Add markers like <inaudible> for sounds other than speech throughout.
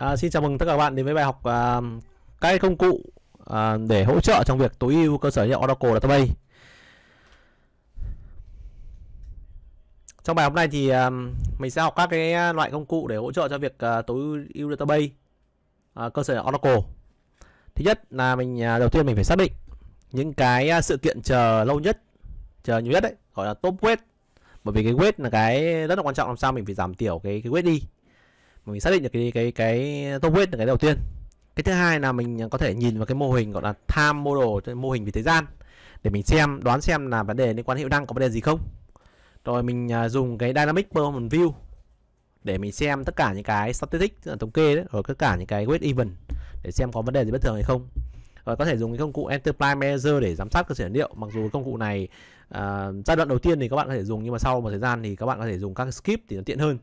À, xin chào mừng tất cả các bạn đến với bài học à, các công cụ à, để hỗ trợ trong việc tối ưu cơ sở dữ liệu Oracle Database. Trong bài học này thì à, mình sẽ học các cái loại công cụ để hỗ trợ cho việc à, tối ưu database à, cơ sở dữ liệu Oracle. Thứ nhất là mình à, đầu tiên mình phải xác định những cái à, sự kiện chờ lâu nhất, chờ nhiều nhất đấy, gọi là top weight. Bởi vì cái weight là cái rất là quan trọng làm sao mình phải giảm thiểu cái cái weight đi mình xác định được cái cái cái top weight là cái đầu tiên cái thứ hai là mình có thể nhìn vào cái mô hình gọi là time model mô hình về thời gian để mình xem đoán xem là vấn đề liên quan hiệu năng có vấn đề gì không rồi mình à, dùng cái dynamic performance view để mình xem tất cả những cái statistic là thống kê đấy, rồi tất cả những cái weight event để xem có vấn đề gì bất thường hay không rồi có thể dùng cái công cụ enterprise manager để giám sát cơ sở liệu mặc dù công cụ này uh, giai đoạn đầu tiên thì các bạn có thể dùng nhưng mà sau một thời gian thì các bạn có thể dùng các skip thì nó tiện hơn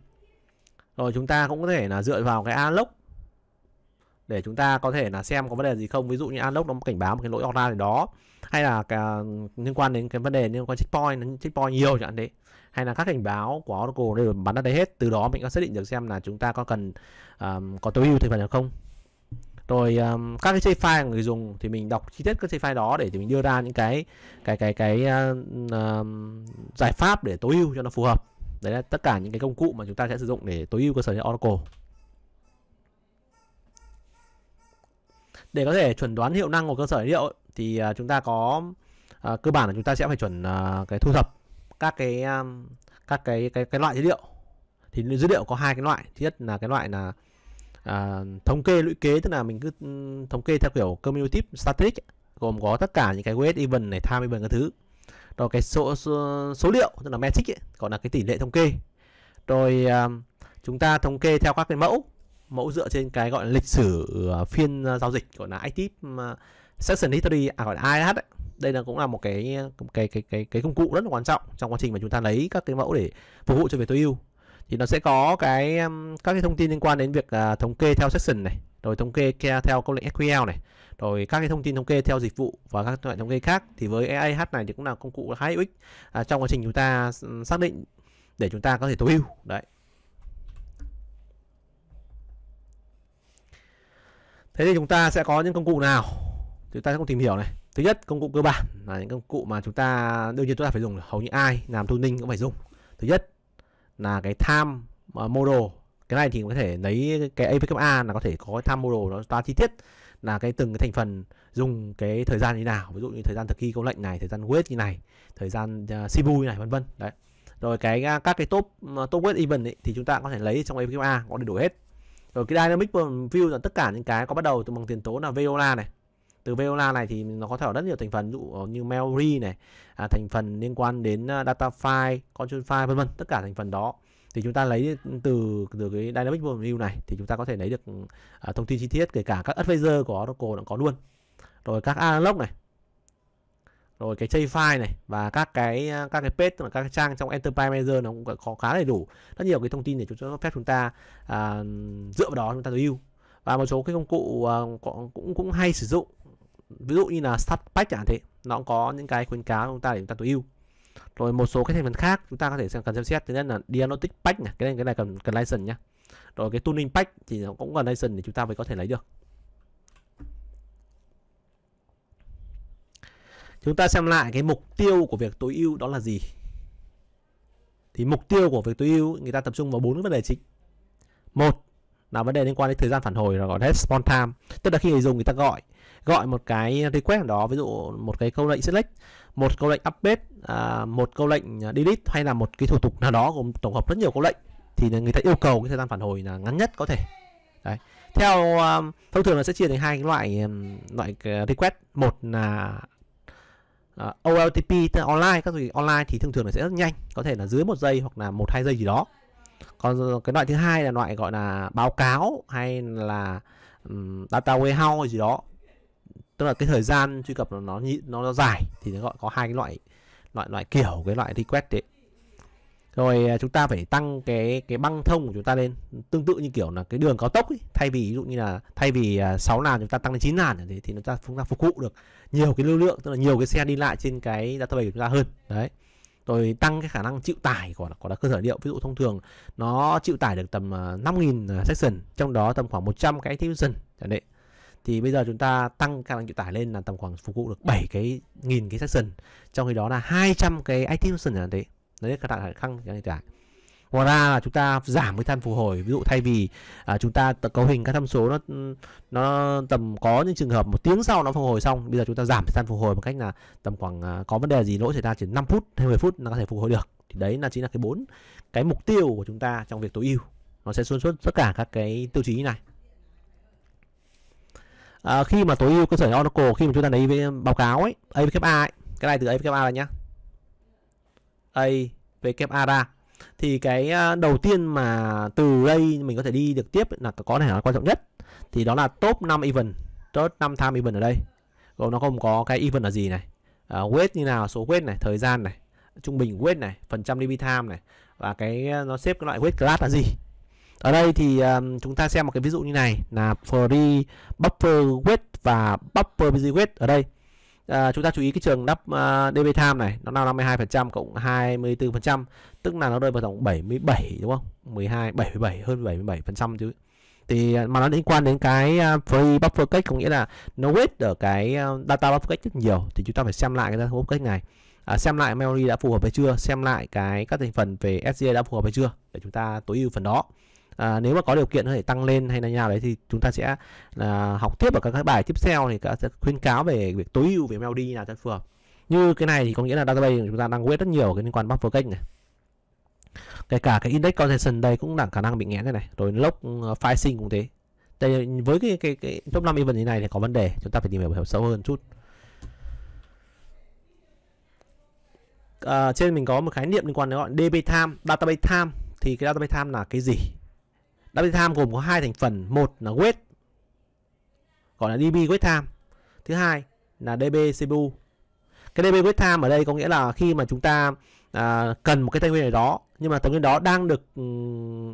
rồi chúng ta cũng có thể là dựa vào cái unlock để chúng ta có thể là xem có vấn đề gì không ví dụ như unlock nó cảnh báo một cái lỗi order gì đó hay là cả, liên quan đến cái vấn đề liên quan checkpoint checkpoint nhiều chẳng hạn thế hay là các cảnh báo của Oracle đều bắn ra đây hết từ đó mình có xác định được xem là chúng ta có cần um, có tối ưu thành phần được không rồi um, các cái file của người dùng thì mình đọc chi tiết các file đó để thì mình đưa ra những cái cái cái cái uh, um, giải pháp để tối ưu cho nó phù hợp đấy là tất cả những cái công cụ mà chúng ta sẽ sử dụng để tối ưu cơ sở dữ liệu Oracle để có thể chuẩn đoán hiệu năng của cơ sở dữ liệu thì à, chúng ta có à, cơ bản là chúng ta sẽ phải chuẩn à, cái thu thập các cái à, các cái cái cái loại dữ liệu thì dữ liệu có hai cái loại thứ nhất là cái loại là à, thống kê lũy kế tức là mình cứ ừ, thống kê theo kiểu cumulative static gồm có tất cả những cái weight event này time event các thứ rồi cái số số, số liệu tức là metric ấy, còn là cái tỷ lệ thống kê rồi à, chúng ta thống kê theo các cái mẫu mẫu dựa trên cái gọi là lịch sử à, phiên à, giao dịch gọi là active session history à, gọi là IH ấy. đây là cũng là một cái cái cái cái cái công cụ rất là quan trọng trong quá trình mà chúng ta lấy các cái mẫu để phục vụ cho việc tối ưu thì nó sẽ có cái các cái thông tin liên quan đến việc uh, thống kê theo session này rồi thống kê theo câu lệnh SQL này rồi các cái thông tin thống kê theo dịch vụ và các loại thống kê khác thì với AIH này thì cũng là công cụ khá ích à, trong quá trình chúng ta xác định để chúng ta có thể tối ưu đấy thế thì chúng ta sẽ có những công cụ nào chúng ta sẽ cùng tìm hiểu này thứ nhất công cụ cơ bản là những công cụ mà chúng ta đương nhiên chúng ta phải dùng hầu như ai làm thu ninh cũng phải dùng thứ nhất là cái tham time à, model cái này thì có thể lấy cái APKA là có thể có time model nó ta chi tiết là cái từng cái thành phần dùng cái thời gian như nào ví dụ như thời gian thực thi câu lệnh này thời gian wait như này thời gian uh, à, Shibu như này vân vân đấy rồi cái à, các cái top à, top wait event ấy, thì chúng ta có thể lấy trong APQA có đầy đủ hết rồi cái dynamic view là tất cả những cái có bắt đầu từ bằng tiền tố là Viola này từ Viola này thì nó có thể ở rất nhiều thành phần dụ như memory này à, thành phần liên quan đến data file control file vân vân tất cả thành phần đó thì chúng ta lấy từ từ cái dynamic view này thì chúng ta có thể lấy được uh, thông tin chi tiết kể cả các advisor của Oracle nó có luôn rồi các analog này rồi cái chây file này và các cái à, các cái page các cái trang trong enterprise manager nó cũng có khá đầy đủ rất nhiều cái thông tin để chúng nó phép chúng ta à, dựa vào đó chúng ta tối ưu và một số cái công cụ à, cũng cũng hay sử dụng ví dụ như là Statpack chẳng thế nó cũng có những cái khuyến cáo chúng ta để chúng ta tối ưu rồi một số cái thành phần khác chúng ta có thể xem cần xem xét thứ nhất là diagnostic pack này cái này cái này cần cần license nhá rồi cái tuning pack thì nó cũng cần license để chúng ta mới có thể lấy được chúng ta xem lại cái mục tiêu của việc tối ưu đó là gì thì mục tiêu của việc tối ưu người ta tập trung vào bốn vấn đề chính một là vấn đề liên quan đến thời gian phản hồi là gọi là response time tức là khi người dùng người ta gọi gọi một cái request nào đó ví dụ một cái câu lệnh select một câu lệnh update à, một câu lệnh à, delete hay là một cái thủ tục nào đó gồm tổng hợp rất nhiều câu lệnh thì người ta yêu cầu cái thời gian phản hồi là ngắn nhất có thể đấy theo à, thông thường là sẽ chia thành hai loại loại request một là uh, OLTP online các gì online thì thường thường là sẽ rất nhanh có thể là dưới một giây hoặc là một hai giây gì đó còn cái loại thứ hai là loại gọi là báo cáo hay là um, data warehouse gì đó tức là cái thời gian truy cập nó nó nó, nó dài thì nó gọi có hai cái loại loại loại kiểu cái loại request đấy rồi à, chúng ta phải tăng cái cái băng thông của chúng ta lên tương tự như kiểu là cái đường cao tốc ấy. thay vì ví dụ như là thay vì 6 à, làn chúng ta tăng lên 9 làn thì thì chúng ta chúng ta phục vụ được nhiều cái lưu lượng tức là nhiều cái xe đi lại trên cái data của chúng ta hơn đấy rồi tăng cái khả năng chịu tải của của cơ sở liệu ví dụ thông thường nó chịu tải được tầm 5.000 à, à, section trong đó tầm khoảng 100 cái activation chẳng định thì bây giờ chúng ta tăng khả năng chịu tải lên là tầm khoảng phục vụ được 7 cái nghìn cái section trong khi đó là 200 cái activation là thế đấy là khả năng khả năng chịu tải ngoài ra là chúng ta giảm cái than phục hồi ví dụ thay vì à, chúng ta cấu hình các tham số nó nó tầm có những trường hợp một tiếng sau nó phục hồi xong bây giờ chúng ta giảm than phục hồi bằng cách là tầm khoảng à, có vấn đề gì lỗi xảy ra chỉ 5 phút hay 10 phút nó có thể phục hồi được thì đấy là chính là cái bốn cái mục tiêu của chúng ta trong việc tối ưu nó sẽ xuyên suốt tất cả các cái tiêu chí này à, khi mà tối ưu cơ sở Oracle khi mà chúng ta lấy với báo cáo ấy AVKA ấy cái này từ AVKA này nhá AVKA ra thì cái à, đầu tiên mà từ đây mình có thể đi được tiếp là có thể là quan trọng nhất thì đó là top 5 event top 5 time event ở đây gồm nó không có cái event là gì này à, weight như nào số weight này thời gian này trung bình weight này phần trăm db time này và cái à, nó xếp cái loại weight class là gì ở đây thì um, chúng ta xem một cái ví dụ như này là free buffer weight và buffer busy weight ở đây à, chúng ta chú ý cái trường đắp uh, à, DB time này nó là 52% cộng 24% tức là nó rơi vào tổng 77 đúng không 12 77 hơn 77% chứ thì à, mà nó liên quan đến cái à, free buffer cách có nghĩa là nó wait ở cái data buffer cách rất nhiều thì chúng ta phải xem lại cái data buffer cách này à, xem lại memory đã phù hợp hay chưa xem lại cái các thành phần về SDA đã phù hợp hay chưa để chúng ta tối ưu phần đó à, nếu mà có điều kiện có thể tăng lên hay là như nào đấy thì chúng ta sẽ à, học tiếp ở các, các bài tiếp theo thì các, sẽ khuyên cáo về việc tối ưu về MLD là cho phù hợp như cái này thì có nghĩa là database của chúng ta đang quét rất nhiều cái liên quan buffer cake này kể cả cái index concession đây cũng đang khả năng bị nghẽn thế này rồi lốc file ờ, sinh cũng thế đây với cái cái cái top 5 event như này thì có vấn đề chúng ta phải tìm hiểu, hiểu sâu hơn chút à, trên mình có một khái niệm liên quan đến gọi DB time database time thì cái database time là cái gì Double time gồm có hai thành phần, một là weight gọi là DB weight time. Thứ hai là DB CPU. Cái DB weight time ở đây có nghĩa là khi mà chúng ta à, cần một cái tài nguyên này đó nhưng mà tài nguyên đó đang được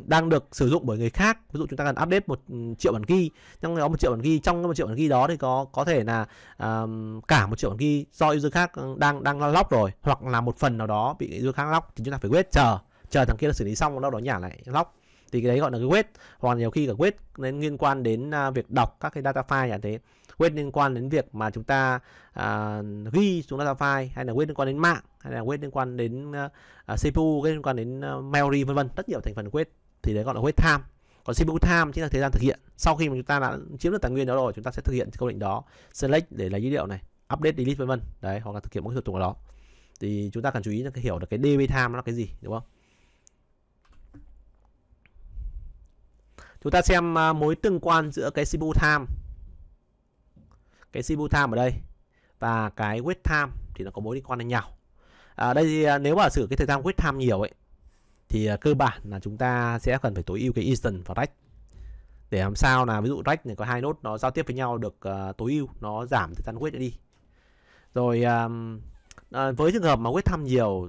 đang được sử dụng bởi người khác ví dụ chúng ta cần update một triệu bản ghi trong đó một triệu bản ghi trong cái một triệu bản ghi đó thì có có thể là um, cả một triệu bản ghi do user khác đang đang lock rồi hoặc là một phần nào đó bị user khác lock thì chúng ta phải wait chờ chờ thằng kia nó xử lý xong nó đó nhả lại lock thì cái đấy gọi là cái weight hoặc nhiều khi cả weight nên liên quan đến à, việc đọc các cái data file như à, thế weight liên quan đến việc mà chúng ta à, ghi xuống data file hay là weight liên quan đến mạng hay là weight liên quan đến à, à CPU liên quan đến memory vân vân rất nhiều thành phần weight thì đấy gọi là weight time còn CPU time chính là thời gian thực hiện sau khi mà chúng ta đã chiếm được tài nguyên đó rồi chúng ta sẽ thực hiện câu lệnh đó select để lấy dữ liệu này update delete vân vân đấy hoặc là thực hiện một cái thủ tục nào đó thì chúng ta cần chú ý là hiểu được cái DB time nó là cái gì đúng không Chúng ta xem à, mối tương quan giữa cái Sibu Time Cái Sibu Time ở đây Và cái Wait Time thì nó có mối liên quan đến nhau à, Đây thì à, nếu mà sử cái thời gian Wait Time nhiều ấy Thì à, cơ bản là chúng ta sẽ cần phải tối ưu cái Instant và Rách Để làm sao là ví dụ Rách này có hai nốt nó giao tiếp với nhau được uh, tối ưu Nó giảm thời gian Wait đi Rồi um, à, với trường hợp mà Wait Time nhiều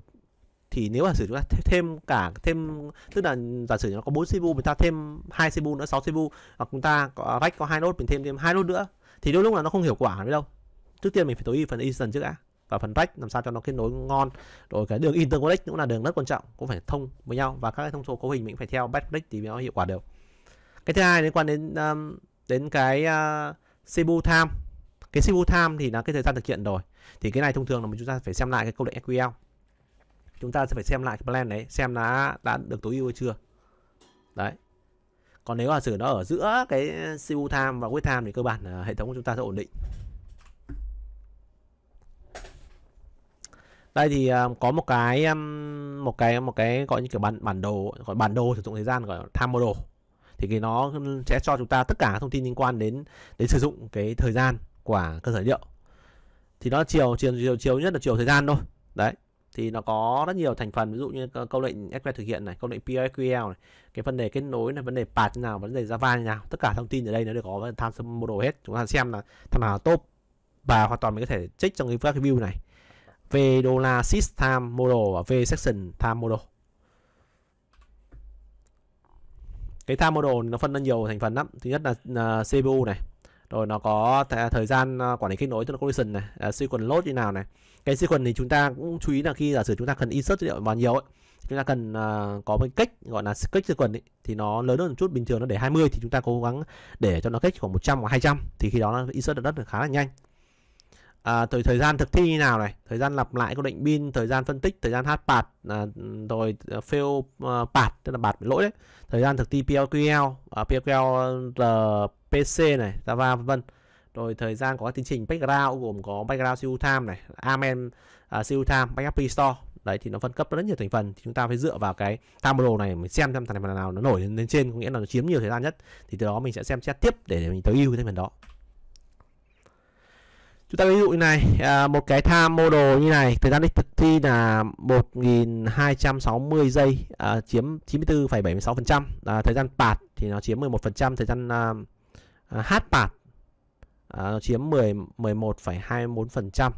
thì nếu mà sử chúng ta thêm cả thêm tức là giả sử nó có 4 CPU mình ta thêm hai CPU nữa 6 CPU hoặc chúng ta có rách có hai nốt mình thêm thêm hai nốt nữa thì đôi lúc là nó không hiệu quả với đâu trước tiên mình phải tối ưu phần instant trước đã và phần rách làm sao cho nó kết nối ngon rồi cái đường interconnect cũng là đường rất quan trọng cũng phải thông với nhau và các cái thông số cấu hình mình phải theo best practice thì nó hiệu quả được cái thứ hai liên quan đến um, đến cái uh, CPU time cái CPU time thì là cái thời gian thực hiện rồi thì cái này thông thường là mình chúng ta phải xem lại cái câu lệnh SQL chúng ta sẽ phải xem lại cái plan đấy xem nó đã được tối ưu hay chưa đấy còn nếu là sử nó ở giữa cái CPU time và wait time thì cơ bản là hệ thống của chúng ta sẽ ổn định đây thì à, có một cái một cái một cái gọi như kiểu bản bản đồ gọi bản đồ sử dụng thời gian gọi time model thì cái nó sẽ cho chúng ta tất cả thông tin liên quan đến đến sử dụng cái thời gian của cơ sở liệu thì nó chiều chiều chiều chiều nhất là chiều thời gian thôi đấy thì nó có rất nhiều thành phần ví dụ như câu lệnh SQL thực hiện này câu lệnh PSQL này cái vấn đề kết nối này vấn đề path như nào vấn đề Java như nào tất cả thông tin ở đây nó đều có tham sum model hết chúng ta xem là tham khảo top và hoàn toàn mình có thể check trong cái các view này về dollar sys time model và v section time model cái time model nó phân ra nhiều thành phần lắm thứ nhất là uh, à, CPU này rồi nó có thời gian à, quản lý kết nối tức là collision này uh, à, sequence load như nào này cái sequence thì chúng ta cũng chú ý là khi giả sử chúng ta cần insert dữ liệu vào nhiều ấy chúng ta cần uh, có một cách gọi là cách sequence ấy, thì nó lớn hơn một chút bình thường nó để 20 thì chúng ta cố gắng để cho nó cách khoảng 100 hoặc 200 thì khi đó nó insert được rất là khá là nhanh à, từ thời gian thực thi như nào này thời gian lặp lại các định pin thời gian phân tích thời gian hát bạt à, rồi à, fail uh, pạt tức là bạt lỗi đấy thời gian thực thi PLQL uh, PLQL uh, PC này Java vân vân rồi thời gian của các tiến trình background gồm có background CPU time này amen uh, time backup store đấy thì nó phân cấp rất nhiều thành phần thì chúng ta phải dựa vào cái table này mình xem xem thành phần nào nó nổi lên, trên có nghĩa là nó chiếm nhiều thời gian nhất thì từ đó mình sẽ xem xét tiếp để, mình tối ưu cái thành phần đó chúng ta ví dụ như này à, một cái time model như này thời gian đích thực thi là 1260 giây à, chiếm 94,76 phần trăm thời gian pạt thì nó chiếm 11 phần trăm thời gian à, à hát pạt à, chiếm 10 11,24%.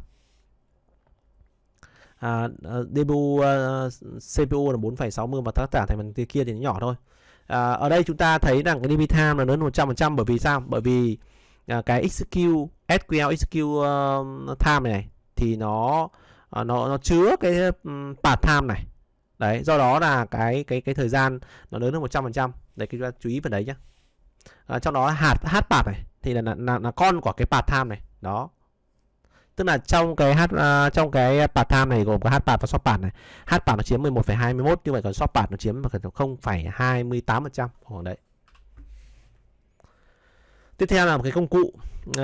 À, DPU uh, CPU là 4,60 và tất cả thành phần kia thì nó nhỏ thôi. À, ở đây chúng ta thấy rằng cái DB time là lớn 100% bởi vì sao? Bởi vì à, cái XQ SQL XQ uh, ờ, time này, thì nó ờ, nó nó chứa cái ừ, part time này. Đấy, do đó là cái cái cái thời gian nó lớn hơn 100%. Đấy các chúng ta chú ý vào đấy nhé à, trong đó hạt hát bạc này thì là, là là con của cái part time này đó tức là trong cái hát uh, trong cái part time này gồm có hát bạc và shop bạc này hát bạc nó chiếm 11,21 như vậy còn shop bạc nó chiếm khoảng trăm khoảng đấy tiếp theo là một cái công cụ uh,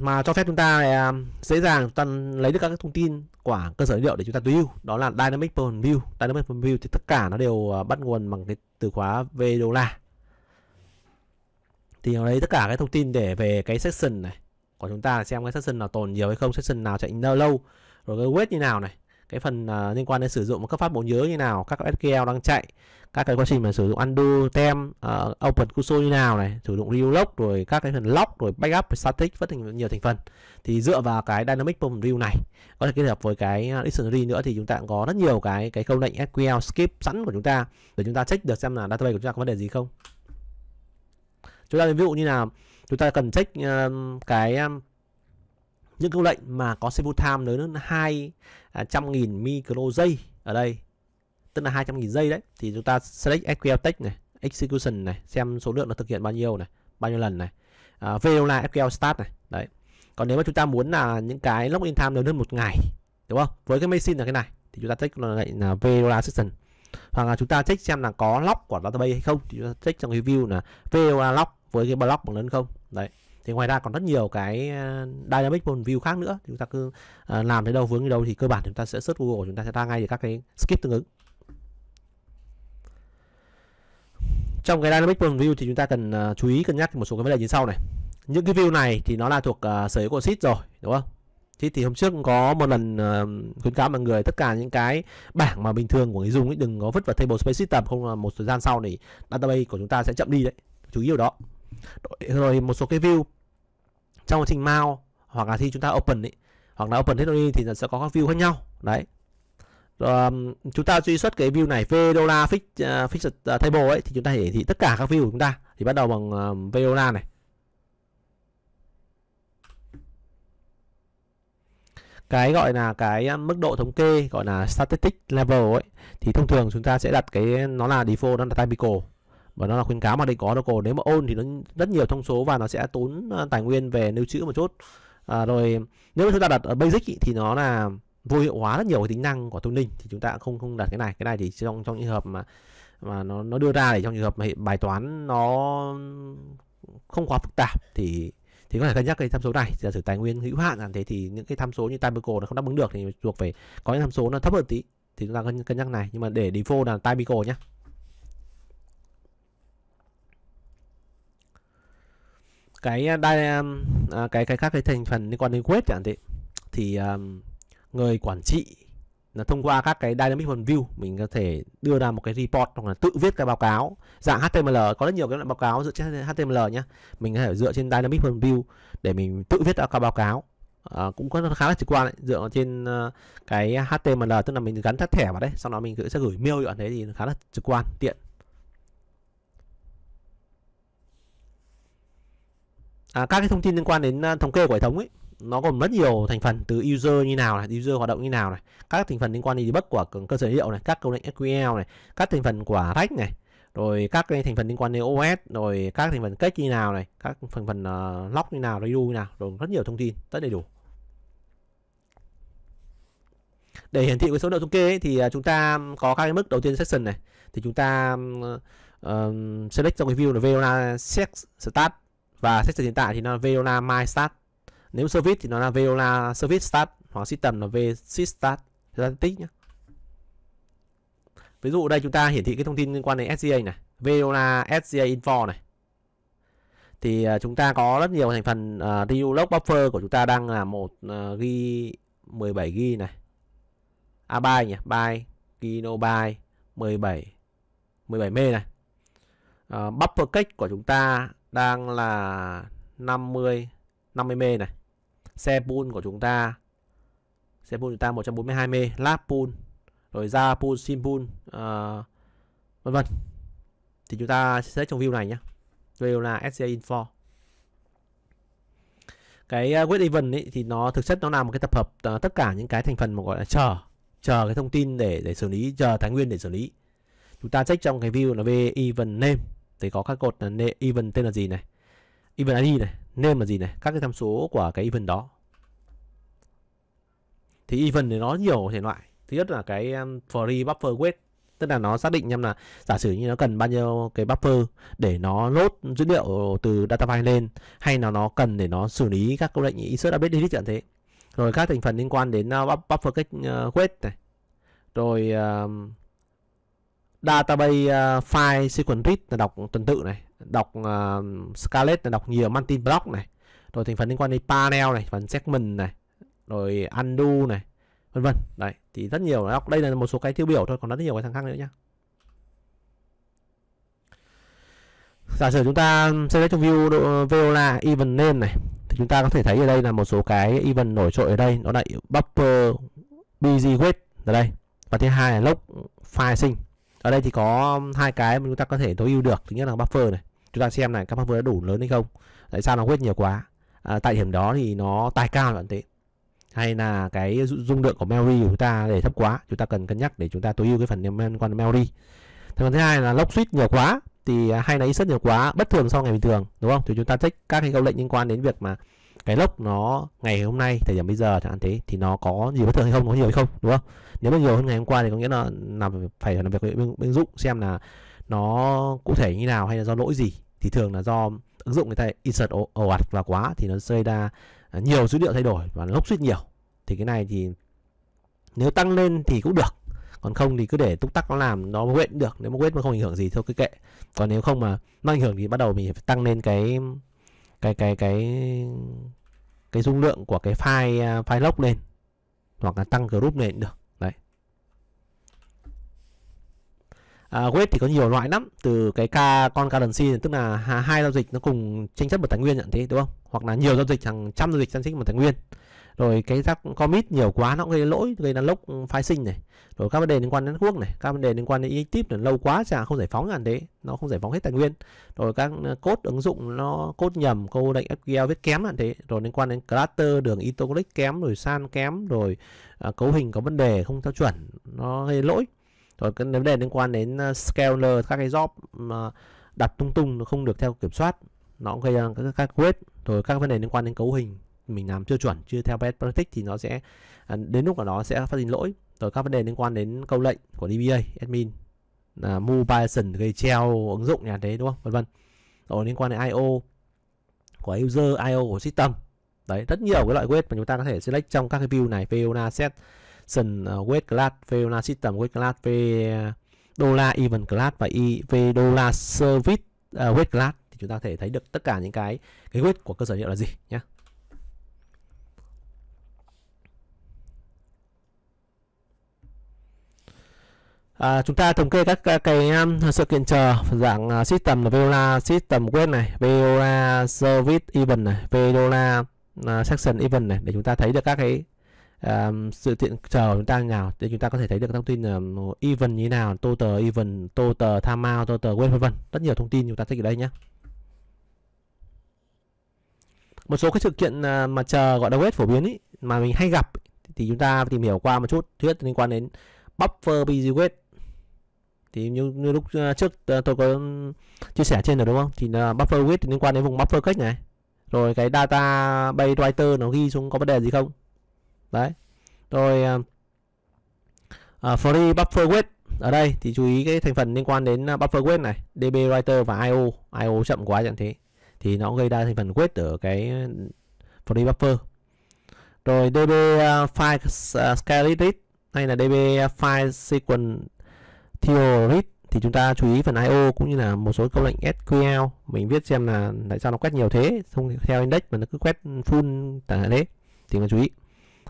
mà cho phép chúng ta uh, dễ dàng toàn lấy được các thông tin của cơ sở dữ liệu để chúng ta tối ưu đó là dynamic Power view dynamic Power view thì tất cả nó đều uh, bắt nguồn bằng cái từ khóa v đô la thì ở đây tất cả cái thông tin để về cái session này của chúng ta xem cái session nào tồn nhiều hay không session nào chạy lâu lâu rồi cái weight như nào này cái phần uh, liên quan đến sử dụng và cấp phát bộ nhớ như nào các SQL đang chạy các cái quá trình mà sử dụng undo tem uh, open cursor như nào này sử dụng review log rồi các cái phần lock rồi backup static rất nhiều thành phần thì dựa vào cái dynamic prompt review này có thể kết hợp với cái à, dictionary nữa thì chúng ta cũng có rất nhiều cái cái câu lệnh SQL skip sẵn của chúng ta để chúng ta check được xem là database của chúng ta có vấn đề gì không chúng ta ví dụ như là chúng ta cần check uh, cái um, những câu lệnh mà có CPU time lớn hơn 200.000 micro giây ở đây tức là 200.000 giây đấy thì chúng ta select SQL text này execution này xem số lượng nó thực hiện bao nhiêu này bao nhiêu lần này à, V là SQL start này đấy còn nếu mà chúng ta muốn là những cái login time lớn hơn một ngày đúng không với cái machine là cái này thì chúng ta check là lại là V session hoặc là chúng ta check xem là có lock của database hay không thì chúng ta check trong review là V lock với cái block bằng lớn không đấy thì ngoài ra còn rất nhiều cái ờ, dynamic point view khác nữa chúng ta cứ ờ, làm thế đâu vướng đi đâu thì cơ bản chúng ta sẽ search google chúng ta sẽ ra ngay được các cái skip tương ứng trong cái dynamic point view thì chúng ta cần ờ, chú ý cân nhắc một số cái vấn đề như sau này những cái view này thì nó là thuộc sở hữu của sheet rồi đúng không thì thì hôm trước cũng có một lần uh, khuyến cáo mọi người tất cả những cái bảng mà bình thường của người dùng ấy đừng có vứt vào table space system không là một thời gian sau thì database của chúng ta sẽ chậm đi đấy chú ý điều đó rồi một số cái view trong quá trình mount hoặc là khi chúng ta open ấy hoặc là open technology thì sẽ có các view khác nhau đấy rồi, um, chúng ta truy xuất cái view này v đô la fix uh, fixed à, table ấy thì chúng ta hiển thị tất cả các view của chúng ta thì bắt đầu bằng uh, v đô la này cái gọi là cái à, mức độ thống kê gọi là statistic level ấy thì thông thường chúng ta sẽ đặt cái nó là default nó là typical và nó là khuyến cáo mà đây có đồ cổ nếu mà ôn thì nó rất nhiều thông số và nó sẽ tốn à, tài nguyên về lưu trữ một chút à, rồi nếu mà chúng ta đặt ở basic ý, thì nó là vô hiệu hóa rất nhiều cái tính năng của thông ninh thì chúng ta không không đặt cái này cái này thì trong trong những hợp mà mà nó nó đưa ra để trong trường hợp mà bài toán nó không quá phức tạp thì thì có thể cân nhắc cái tham số này giả sử tài nguyên hữu hạn làm thế thì những cái tham số như Typical nó không đáp ứng được thì thuộc về có những tham số nó thấp hơn tí thì chúng ta cân, cân nhắc này nhưng mà để default là Typical nhé cái đa um, à, cái cái các cái thành phần liên quan đến web chẳng thế thì um, người quản trị là thông qua các cái dynamic view mình có thể đưa ra một cái report hoặc là tự viết cái báo cáo dạng HTML có rất nhiều cái loại báo cáo dựa trên HTML nhá mình có thể dựa trên dynamic view để mình tự viết ra các báo cáo à, cũng có khá là trực quan đấy. dựa trên uh, cái HTML tức là mình gắn các thẻ vào đấy sau đó mình sẽ gửi mail như thế thì khá là trực quan tiện à, các cái thông tin liên quan đến à, thống kê của hệ thống ấy nó còn rất nhiều thành phần từ user như nào này, user hoạt động như nào này, các thành phần liên quan đến bất của cơ sở dữ liệu này, các câu lệnh SQL này, các thành phần của rách này, rồi các cái thành phần liên quan đến OS, rồi các thành phần cách như nào này, các thành phần uh, à, lock như nào, redo như nào, rồi rất nhiều thông tin, rất đầy đủ. Để hiển thị cái số liệu thống kê ấy, thì à, chúng ta có các cái mức đầu tiên section này, thì chúng ta uh, select trong cái view là VLA set start và section hiện tại thì nó là Veola My Start nếu service thì nó là Veola Service Start hoặc system là v VSys Start tích nhé ví dụ đây chúng ta hiển thị cái thông tin liên quan đến SCA này Veola SCA Info này thì à, chúng ta có rất nhiều thành phần uh, à, Dialog Buffer của chúng ta đang là một uh, ghi 17 ghi này a byte nhỉ byte kilobyte 17 17 m này uh, buffer cake của chúng ta đang là 50 50 mê này. Xe pull của chúng ta xe pull chúng ta 142 mê, lap pull, rồi ra pull, sim pull uh, ờ, vân vân. Thì chúng ta sẽ trong view này nhé View là SCA Info. Cái uh, ờ, with event ấy, thì nó thực chất nó là một cái tập hợp uh, tất cả những cái thành phần mà gọi là chờ chờ cái thông tin để để xử lý chờ tài nguyên để xử lý chúng ta check trong cái view là về event name thì có các cột là event tên là gì này event id này name là gì này các cái tham số của cái event đó thì event thì nó nhiều thể loại thứ nhất là cái um, free buffer wait tức là nó xác định nhầm là giả sử như nó cần bao nhiêu cái buffer để nó lốt dữ liệu từ data file lên hay là nó cần để nó xử lý các câu lệnh insert update delete chẳng thế rồi các thành phần liên quan đến uh, buffer cách quét uh, này rồi uh, database uh, file sequence read là đọc tuần tự này đọc uh, à, scarlet là đọc nhiều multi block này rồi thành phần liên quan đến panel này phần segment này rồi undo này vân vân đấy thì rất nhiều đọc đây là một số cái tiêu biểu thôi còn rất nhiều cái thằng khác nữa nhá giả sử chúng ta select trong view Veola event name này thì chúng ta có thể thấy ở đây là một số cái event nổi trội ở đây nó là buffer busy wait ở đây và thứ hai là lock file sinh ở đây thì có um, hai cái mà chúng ta có thể tối ưu được thứ nhất là buffer này chúng ta xem này các buffer đã đủ lớn hay không tại sao nó quét nhiều quá à, tại điểm đó thì nó tài cao bạn thế hay là cái dung lượng của memory của chúng ta để thấp quá chúng ta cần cân nhắc để chúng ta tối ưu cái phần liên quan đến memory thứ hai là lock switch nhiều quá thì à, hay là rất nhiều quá bất thường sau ngày bình thường đúng không thì chúng ta check các cái câu lệnh liên quan đến việc mà cái lốc nó ngày hôm nay thời điểm bây giờ chẳng hạn thế thì nó có nhiều bất thường hay không có nhiều hay không đúng không nếu mà nhiều hơn ngày hôm qua thì có nghĩa là làm phải làm việc với bên, bên dụng xem là nó cụ thể như nào hay là do lỗi gì thì thường là do ứng dụng người ta insert ồ ạt và quá thì nó xây ra à, nhiều dữ liệu thay đổi và lốc suýt nhiều thì cái này thì nếu tăng lên thì cũng được còn không thì cứ để túc tắc nó làm nó quên được nếu mà quên mà không ảnh hưởng gì thôi cứ kệ còn nếu không mà nó ảnh hưởng thì bắt đầu mình phải tăng lên cái cái cái cái cái dung lượng của cái file à, file lốc lên hoặc là tăng group lên được đấy à, weight thì có nhiều loại lắm từ cái ca con currency tức là hai giao dịch nó cùng tranh chấp một tài nguyên nhận thế đúng không hoặc là nhiều giao dịch hàng trăm giao dịch tranh chấp một tài nguyên rồi cái rác commit nhiều quá nó gây lỗi gây ra lốc phái sinh này rồi các vấn đề liên quan đến network này các vấn đề liên quan đến e tip là lâu quá chả không giải phóng ngàn thế nó không giải phóng hết tài nguyên rồi các ờ, cốt ứng dụng nó cốt nhầm câu lệnh sql viết kém hạn thế rồi liên quan đến cluster đường itolic kém rồi san kém rồi à, cấu hình có vấn đề không theo chuẩn nó gây lỗi rồi cái vấn đề liên quan đến ờ, scaler các cái job mà đặt tung tung nó không được theo kiểm soát nó gây ra các, các quét rồi các vấn đề liên quan đến cấu hình mình làm chưa chuẩn chưa theo best practice thì nó sẽ à, đến lúc của nó sẽ phát sinh lỗi rồi các vấn đề liên quan đến câu lệnh của DBA admin là mu Python gây treo ứng dụng nhà thế đúng không vân vân rồi liên quan đến IO của user IO của system đấy rất nhiều cái loại weight mà chúng ta có thể select trong các cái view này Fiona set sân à, weight class Fiona system weight class về dollar even class và y về dollar service uh, à, weight class thì chúng ta có thể thấy được tất cả những cái cái weight của cơ sở liệu là gì nhé À, chúng ta thống kê các, các cái um, sự kiện chờ dạng uh, system là Veola system quét này, viola service event này, viola uh, à, section event này để chúng ta thấy được các cái um, sự kiện chờ chúng ta nào để chúng ta có thể thấy được thông tin um, event như nào, total event, total timeout, total wait vân vân. Rất nhiều thông tin chúng ta thích ở đây nhé. Một số cái sự kiện uh, mà chờ gọi là wait phổ biến ý, mà mình hay gặp thì chúng ta tìm hiểu qua một chút thuyết liên quan đến buffer busy wait thì như, như lúc à, trước à, tôi có chia sẻ trên rồi đúng không thì là buffer width liên quan đến vùng buffer cách này rồi cái data base writer nó ghi xuống có vấn đề gì không đấy rồi uh, free buffer width ở đây thì chú ý cái thành phần liên quan đến buffer width này db writer và io io chậm quá chẳng thế thì nó gây ra thành phần width ở cái free buffer rồi db uh, file uh, scale hay là db file sequence theorist thì chúng ta chú ý phần IO cũng như là một số câu lệnh SQL mình viết xem là tại sao nó quét nhiều thế không theo index mà nó cứ quét full chẳng hạn thế thì cần chú ý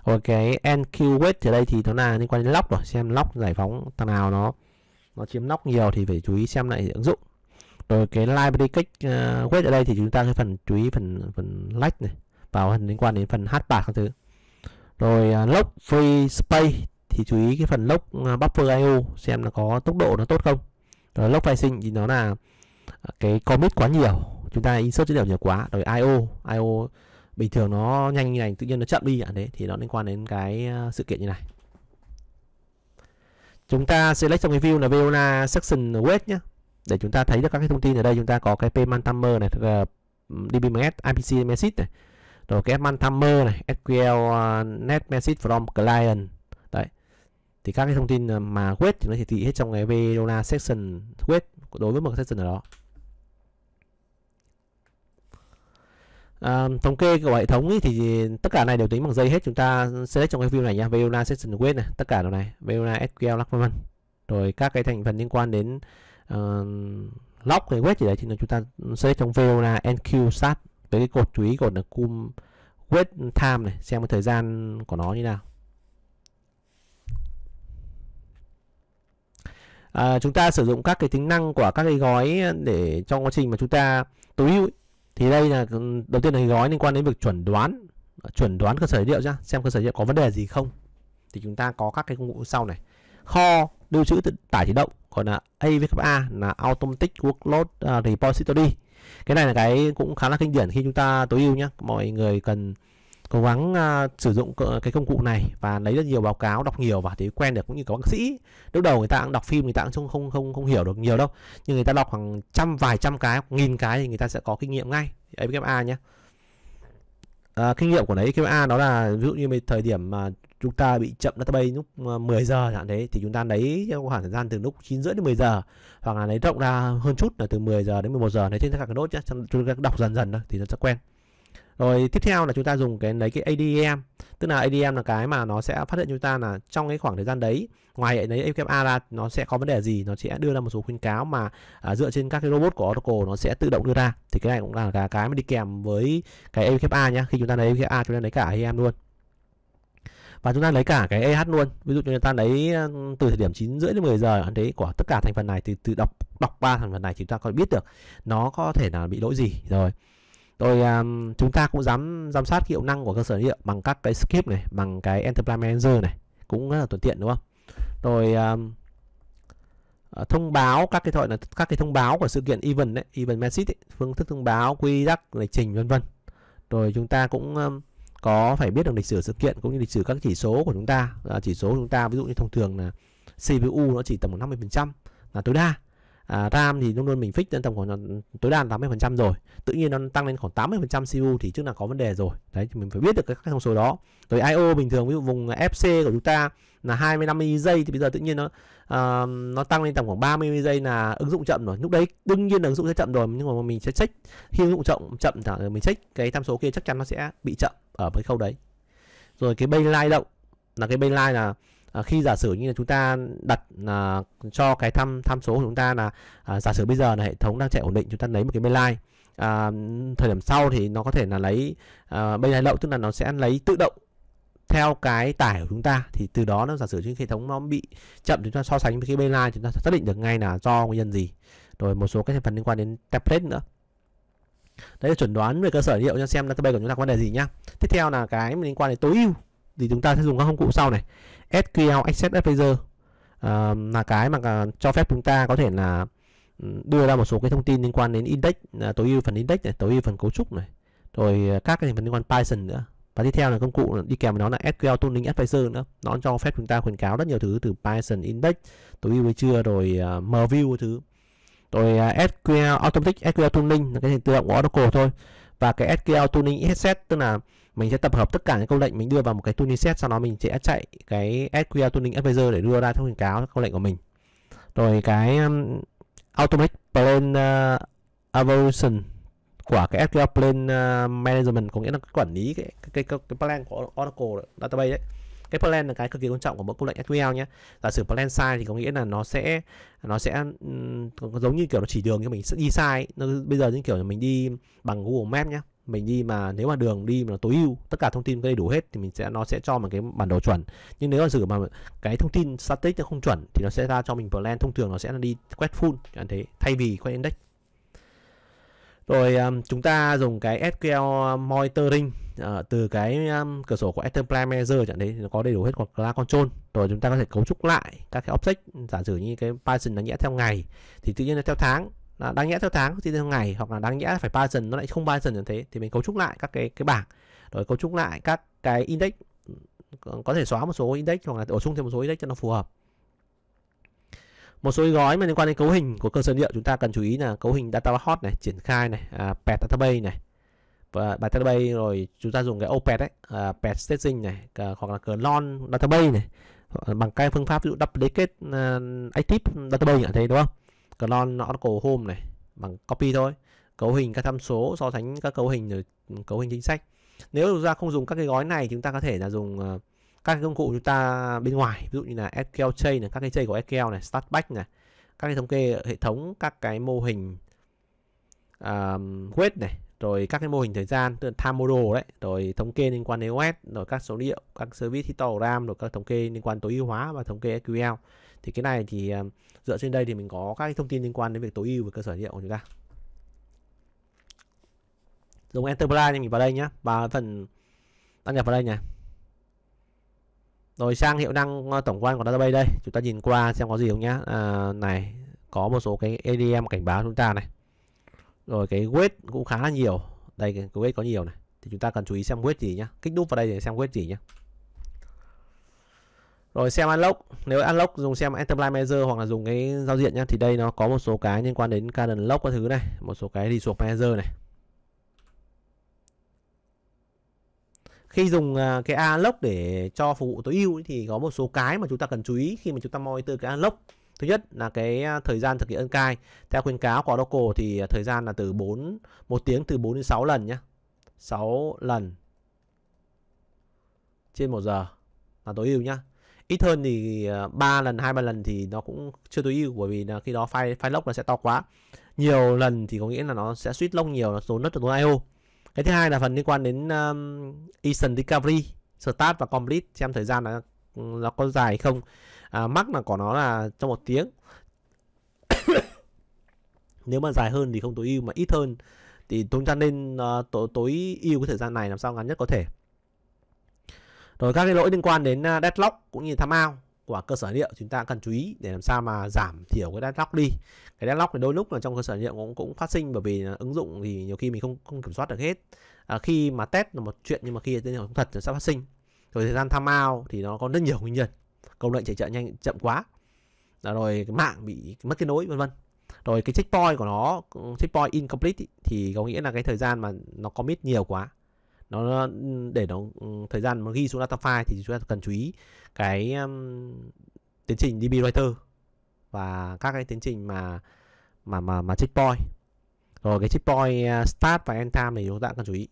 rồi cái NQ weight ở đây thì nó là liên quan đến lock rồi xem lock giải phóng thằng nào nó nó chiếm lock nhiều thì phải chú ý xem lại ứng dụng rồi cái library cách uh, weight ở đây thì chúng ta cái phần chú ý phần phần lách này vào phần liên quan đến phần hát bạc các thứ rồi uh, ờ, lock free space thì chú ý cái phần lốc à, buffer IO xem nó có tốc độ nó tốt không rồi lốc phai sinh thì nó là à, cái commit quá nhiều chúng ta insert dữ liệu nhiều quá rồi IO IO bình thường nó nhanh như này tự nhiên nó chậm đi ạ à. đấy thì nó liên quan đến cái à, sự kiện như này chúng ta select trong cái view là Veola section web nhé để chúng ta thấy được các cái thông tin ở đây chúng ta có cái payment timer này ờ, DBMS IPC message này rồi cái man timer này SQL net message from client thì các cái thông tin ờ, mà quét thì nó hiển thị hết trong cái Vedola section weight đối với một section ở đó à, thống kê của hệ thống thì tất cả này đều tính bằng dây hết chúng ta select trong cái view này nha Vedola section quét này tất cả đồ này Vedola SQL Lacman rồi các cái thành phần liên quan đến uh, lock cái quét gì đấy thì chúng ta select trong Vedola NQ stat với cái cột chú ý của là cum quét time này xem cái thời gian của nó như nào à, chúng ta sử dụng các cái tính năng của các cái gói để trong quá trình mà chúng ta tối ưu thì đây là ừ, đầu tiên là gói liên quan đến việc chuẩn đoán ờ, chuẩn đoán cơ sở dữ liệu ra xem cơ sở dữ liệu có vấn đề gì không thì chúng ta có các cái công cụ sau này kho lưu trữ tự tải tự động còn là AVKA là Automatic Workload à, Repository cái này là cái cũng khá là kinh điển khi chúng ta tối ưu nhé mọi người cần cố gắng uh, sử dụng cái công cụ này và lấy rất nhiều báo cáo đọc nhiều và thấy quen được cũng như các bác sĩ lúc đầu người ta cũng đọc phim người ta cũng không không không, không hiểu được nhiều đâu nhưng người ta đọc khoảng trăm vài trăm cái nghìn cái thì người ta sẽ có kinh nghiệm ngay ABMA nhé à, ờ, kinh nghiệm của đấy ABMA đó là ví dụ như thời điểm mà chúng ta bị chậm database lúc 10 ờ, giờ hạn thế thì chúng ta lấy khoảng thời gian từ lúc 9 rưỡi đến 10 giờ hoặc là lấy rộng ra hơn chút là từ 10 giờ đến 11 giờ đấy trên các cái nốt nhé chúng ta đọc dần dần thôi thì nó sẽ quen rồi tiếp theo là chúng ta dùng cái lấy cái ADM, tức là ADM là cái mà nó sẽ phát hiện chúng ta là trong cái khoảng thời gian đấy, ngoài hệ lấy AQA ra nó sẽ có vấn đề gì, nó sẽ đưa ra một số khuyến cáo mà à, dựa trên các cái robot của Oracle nó sẽ tự động đưa ra. Thì cái này cũng là cái cái mà đi kèm với cái AQA nhá. Khi chúng ta lấy AQA chúng ta lấy cả ADM luôn và chúng ta lấy cả cái EH luôn ví dụ như chúng ta lấy từ thời điểm 9 rưỡi đến 10 giờ thấy của tất cả thành phần này thì từ đọc đọc ba thành phần này chúng ta có biết được nó có thể là bị lỗi gì rồi rồi um, chúng ta cũng dám giám sát hiệu năng của cơ sở dữ liệu bằng các cái script này, bằng cái Enterprise Manager này, cũng rất là thuận tiện đúng không? Rồi um, thông báo các cái thoại là các cái thông báo của sự kiện event đấy, event message ấy, phương thức thông báo, quy tắc lịch trình vân vân. Rồi chúng ta cũng um, có phải biết được lịch sử sự kiện cũng như lịch sử các chỉ số của chúng ta. À, chỉ số của chúng ta ví dụ như thông thường là CPU nó chỉ tầm 50% là tối đa à, RAM thì luôn luôn mình fix lên tầm khoảng tối đa là 80% rồi tự nhiên nó tăng lên khoảng 80% CPU thì trước là có vấn đề rồi đấy thì mình phải biết được các thông số đó rồi IO bình thường ví dụ vùng FC của chúng ta là 20 50 giây thì bây giờ tự nhiên nó uh, nó tăng lên tầm khoảng 30 giây là ứng dụng chậm rồi lúc đấy đương nhiên là ứng dụng sẽ chậm rồi nhưng mà mình sẽ check khi ứng dụng chậm chậm thì mình check cái tham số kia chắc chắn nó sẽ bị chậm ở cái khâu đấy rồi cái baseline động là cái baseline là Ờ, khi giả sử như là chúng ta đặt à, cho cái tham tham số của chúng ta là à, giả sử bây giờ là hệ thống đang chạy ổn định chúng ta lấy một cái mainline à, thời điểm sau thì nó có thể là lấy à, mainline lậu tức là nó sẽ lấy tự động theo cái tải của chúng ta thì từ đó nó giả sử những hệ thống nó bị chậm chúng ta so sánh với cái mainline chúng ta xác định được ngay là do nguyên nhân gì rồi một số các thành phần liên quan đến template nữa đấy là chuẩn đoán về cơ sở liệu cho xem database của chúng ta có vấn đề gì nhá tiếp theo là cái liên quan đến tối ưu thì chúng ta sẽ dùng các công cụ sau này SQL Access Advisor uh, ờ, là cái mà ờ, cho phép chúng ta có thể là ừ, đưa ra một số cái thông tin liên quan đến index ờ, tối ưu phần index này tối ưu phần cấu trúc này rồi các cái phần liên quan Python nữa và tiếp theo là công cụ đi kèm với nó là SQL Tooling Advisor nữa nó cho phép chúng ta khuyến cáo rất nhiều thứ từ Python index tối ưu với chưa rồi uh, mview thứ rồi uh, SQL Automatic SQL Tooling là cái hiện tượng của Oracle thôi và cái SQL Tooling Headset tức là mình sẽ tập hợp tất cả những câu lệnh mình đưa vào một cái tuning set sau đó mình sẽ chạy cái SQL tuning advisor để đưa ra thông báo cáo câu lệnh của mình rồi cái um, automatic plan uh, evolution của cái SQL plan uh, management có nghĩa là cái quản lý cái cái cái, cái plan của Oracle database đấy cái plan là cái cực kỳ quan trọng của mỗi câu lệnh SQL nhé giả sử plan sai thì có nghĩa là nó sẽ nó sẽ um, giống như kiểu nó chỉ đường cho mình sẽ đi sai nó, bây giờ những kiểu là mình đi bằng Google Maps nhé mình đi mà nếu mà đường đi mà tối ưu tất cả thông tin đầy đủ hết thì mình sẽ nó sẽ cho một cái bản đồ chuẩn nhưng nếu mà sử mà cái thông tin static nó không chuẩn thì nó sẽ ra cho mình plan thông thường nó sẽ là đi quét full chẳng thế thay vì quét index rồi um, chúng ta dùng cái SQL monitoring uh, từ cái um, cửa sổ của Enterprise Manager chẳng đấy nó có đầy đủ hết hoặc là control rồi chúng ta có thể cấu trúc lại các cái object giả sử như cái Python nó nghĩa theo ngày thì tự nhiên là theo tháng là đáng nhẽ theo tháng thì theo ngày hoặc là đáng nhẽ phải ba dần nó lại không ba dần như thế thì mình cấu trúc lại các cái cái bảng rồi cấu trúc lại các cái index có thể xóa một số index hoặc là bổ sung thêm một số index cho nó phù hợp một số gói mà liên quan đến cấu hình của cơ sở liệu chúng ta cần chú ý là cấu hình data hot này triển khai này à, pet database này và bài database rồi chúng ta dùng cái opet đấy à, pet staging này à, hoặc là clone database này bằng cái phương pháp ví dụ duplicate uh, à, active database như thế đúng không clone article home này bằng copy thôi cấu hình các tham số so sánh các cấu hình rồi ừ, cấu hình chính sách nếu chúng ta không dùng các cái gói này chúng ta có thể là dùng ờ, các cái công cụ chúng ta bên ngoài ví dụ như là SQL chain này các cái chain của SQL này Statback này các cái thống kê hệ thống các cái mô hình uh, web này rồi các cái mô hình thời gian từ time model đấy rồi thống kê liên quan đến web rồi các số liệu các service histogram rồi các thống kê liên quan tối ưu hóa và thống kê SQL thì cái này thì ờ, dựa trên đây thì mình có các thông tin liên quan đến việc tối ưu về cơ sở dữ liệu của chúng ta dùng enterprise thì mình vào đây nhé và phần đăng nhập vào đây này rồi sang hiệu năng ờ, tổng quan của database đây chúng ta nhìn qua xem có gì không nhá à, này có một số cái ADM cảnh báo chúng ta này rồi cái weight cũng khá là nhiều đây cái weight có nhiều này thì chúng ta cần chú ý xem weight gì nhá kích nút vào đây để xem weight gì nhá rồi xem unlock, nếu unlock dùng xem Enterprise Manager hoặc là dùng cái giao diện nhá thì đây nó có một số cái liên quan đến Canon Lock các thứ này, một số cái đi thuộc Manager này. Khi dùng à, cái unlock để cho phục vụ tối ưu thì có một số cái mà chúng ta cần chú ý khi mà chúng ta từ cái unlock. Thứ nhất là cái à, thời gian thực hiện ân cai. Theo khuyến cáo của Oracle thì à, thời gian là từ 4 một tiếng từ 4 đến 6 lần nhá. 6 lần trên một giờ là tối ưu nhá ít hơn thì ờ, ba lần hai ba lần thì nó cũng chưa tối ưu bởi vì là khi đó file file lốc nó sẽ to quá nhiều lần thì có nghĩa là nó sẽ suýt lông nhiều nó tốn đất tốn IO cái thứ hai là phần liên quan đến um, instant recovery start và complete xem thời gian là ừ, nó có dài không à, mắc là của nó là trong một tiếng <coughs> nếu mà dài hơn thì không tối ưu mà ít hơn thì chúng ta nên uh, tối tối ưu cái thời gian này làm sao ngắn nhất có thể rồi các cái lỗi liên quan đến à, deadlock cũng như tham ao của cơ sở liệu chúng ta cần chú ý để làm sao mà giảm thiểu cái deadlock đi. Cái deadlock thì đôi lúc là trong cơ sở liệu cũng cũng phát sinh bởi vì ứng dụng thì nhiều khi mình không không kiểm soát được hết. À, khi mà test là một chuyện nhưng mà khi trên không thật nó sẽ phát sinh. Rồi thời gian tham ao thì nó có rất nhiều nguyên nhân. Công lệnh chạy chậm nhanh chậm quá. À, rồi cái mạng bị mất kết nối vân vân rồi cái checkpoint của nó checkpoint incomplete ý, thì có nghĩa là cái thời gian mà nó commit nhiều quá nó để nó ừ, thời gian nó ghi xuống data file thì chúng ta cần chú ý cái um, tiến trình DB writer và các cái tiến trình mà mà mà mà checkpoint rồi cái checkpoint à, start và end time thì chúng ta cần chú ý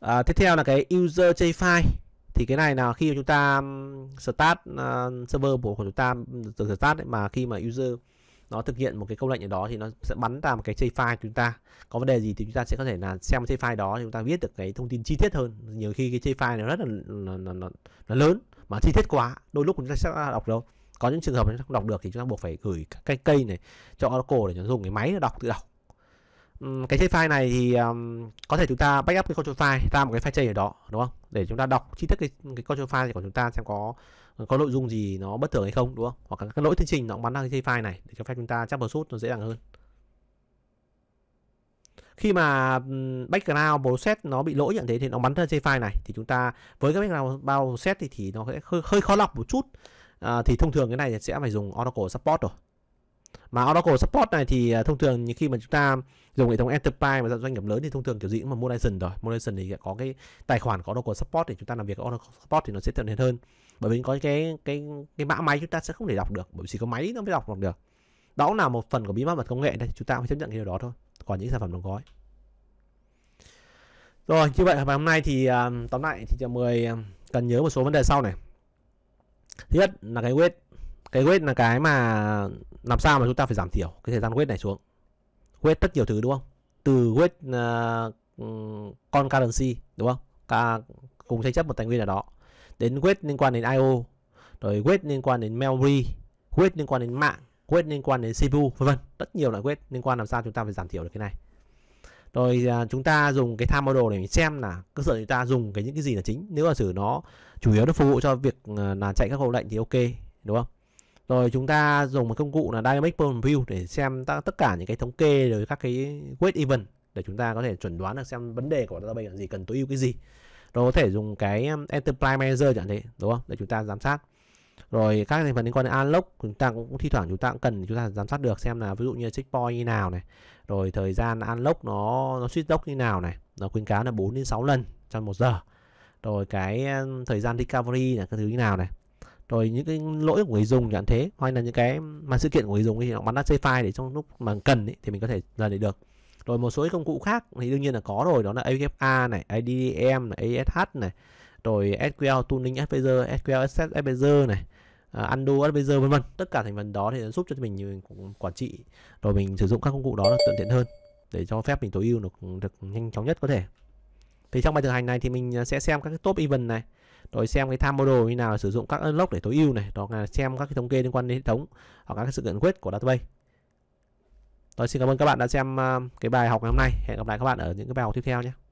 à, tiếp theo là cái user j file thì cái này là khi chúng ta start uh, server của chúng ta từ start ấy, mà khi mà user nó thực hiện một cái câu lệnh ở đó thì nó sẽ bắn ra một cái shape file của chúng ta có vấn đề gì thì chúng ta sẽ có thể là xem shape file đó thì chúng ta viết được cái thông tin chi tiết hơn nhiều khi cái shape file nó rất là nó, nó, nó, nó lớn mà chi tiết quá đôi lúc chúng ta sẽ đọc đâu có những trường hợp chúng ta không đọc được thì chúng ta buộc phải gửi cái cây này cho Oracle để nó dùng cái máy để đọc tự đọc cái shape file này thì um, có thể chúng ta backup cái control file ra một cái file chay ở đó đúng không để chúng ta đọc chi tiết cái, cái control file của chúng ta xem có có nội dung gì nó bất thường hay không đúng không hoặc các lỗi chương trình nó cũng bắn ra cái file này để cho phép chúng ta chắc sút nó dễ dàng hơn khi mà background process nó bị lỗi nhận thế thì nó bắn ra cái file này thì chúng ta với các background process thì thì nó sẽ hơi, hơi khó lọc một chút à, thì thông thường cái này sẽ phải dùng Oracle support rồi mà Oracle Support này thì à, thông thường như khi mà chúng ta dùng hệ thống Enterprise và doanh nghiệp lớn thì thông thường kiểu gì cũng là license rồi license thì có cái tài khoản có Oracle Support để chúng ta làm việc Oracle Support thì nó sẽ tiện hơn hơn bởi vì có cái cái cái mã máy chúng ta sẽ không thể đọc được bởi vì chỉ có máy nó mới đọc được đó là một phần của bí mật công nghệ đây chúng ta phải chấp nhận cái điều đó thôi còn những sản phẩm đóng gói rồi như vậy hôm nay thì à, tóm lại thì chào mười à, cần nhớ một số vấn đề sau này thứ nhất là cái web cái wait là cái mà làm sao mà chúng ta phải giảm thiểu cái thời gian wait này xuống wait rất nhiều thứ đúng không từ wait uh, con currency đúng không Cả cùng tranh chấp một tài nguyên nào đó đến wait liên quan đến io rồi wait liên quan đến memory wait liên quan đến mạng wait liên quan đến cpu vân vân rất nhiều loại wait liên quan làm sao chúng ta phải giảm thiểu được cái này rồi à, chúng ta dùng cái tham model để mình xem là cơ sở chúng ta dùng cái những cái gì là chính nếu là sử nó chủ yếu nó phục vụ cho việc à, là chạy các câu lệnh thì ok đúng không rồi chúng ta dùng một công cụ là Dynamic Problem View để xem tất cả những cái thống kê rồi các cái weight event để chúng ta có thể chuẩn đoán được xem vấn đề của database là gì, cần tối ưu cái gì. Rồi có thể dùng cái um, Enterprise Manager chẳng thế, đúng không? Để chúng ta giám sát. Rồi các thành phần liên quan đến unlock chúng ta cũng thi thoảng chúng ta cũng cần chúng ta giám sát được xem là ví dụ như checkpoint như nào này, rồi thời gian unlock nó nó switch dock như nào này, nó khuyến cáo là 4 đến 6 lần trong một giờ. Rồi cái um, thời gian recovery là cái thứ như nào này rồi những cái lỗi của người dùng chẳng thế hoặc là những cái mà sự kiện của người dùng thì nó bắn ra file để trong lúc mà cần ý, thì mình có thể lần để được rồi một số cái công cụ khác thì đương nhiên là có rồi đó là AFA này IDM này ASH này rồi SQL Tuning Advisor SQL Access Advisor này uh, Undo Advisor vân vân tất cả thành phần đó thì giúp cho mình, mình quản trị rồi mình sử dụng các công cụ đó là thuận tiện hơn để cho phép mình tối ưu được, được nhanh chóng nhất có thể thì trong bài thực hành này thì mình à, sẽ xem các cái top event này rồi xem cái tham model như nào sử dụng các unlock để tối ưu này đó là xem các cái thống kê liên quan đến hệ thống hoặc các sự kiện quyết của database tôi xin cảm ơn các bạn đã xem ờ, cái bài học ngày hôm nay hẹn gặp lại các bạn ở những cái bài học tiếp theo nhé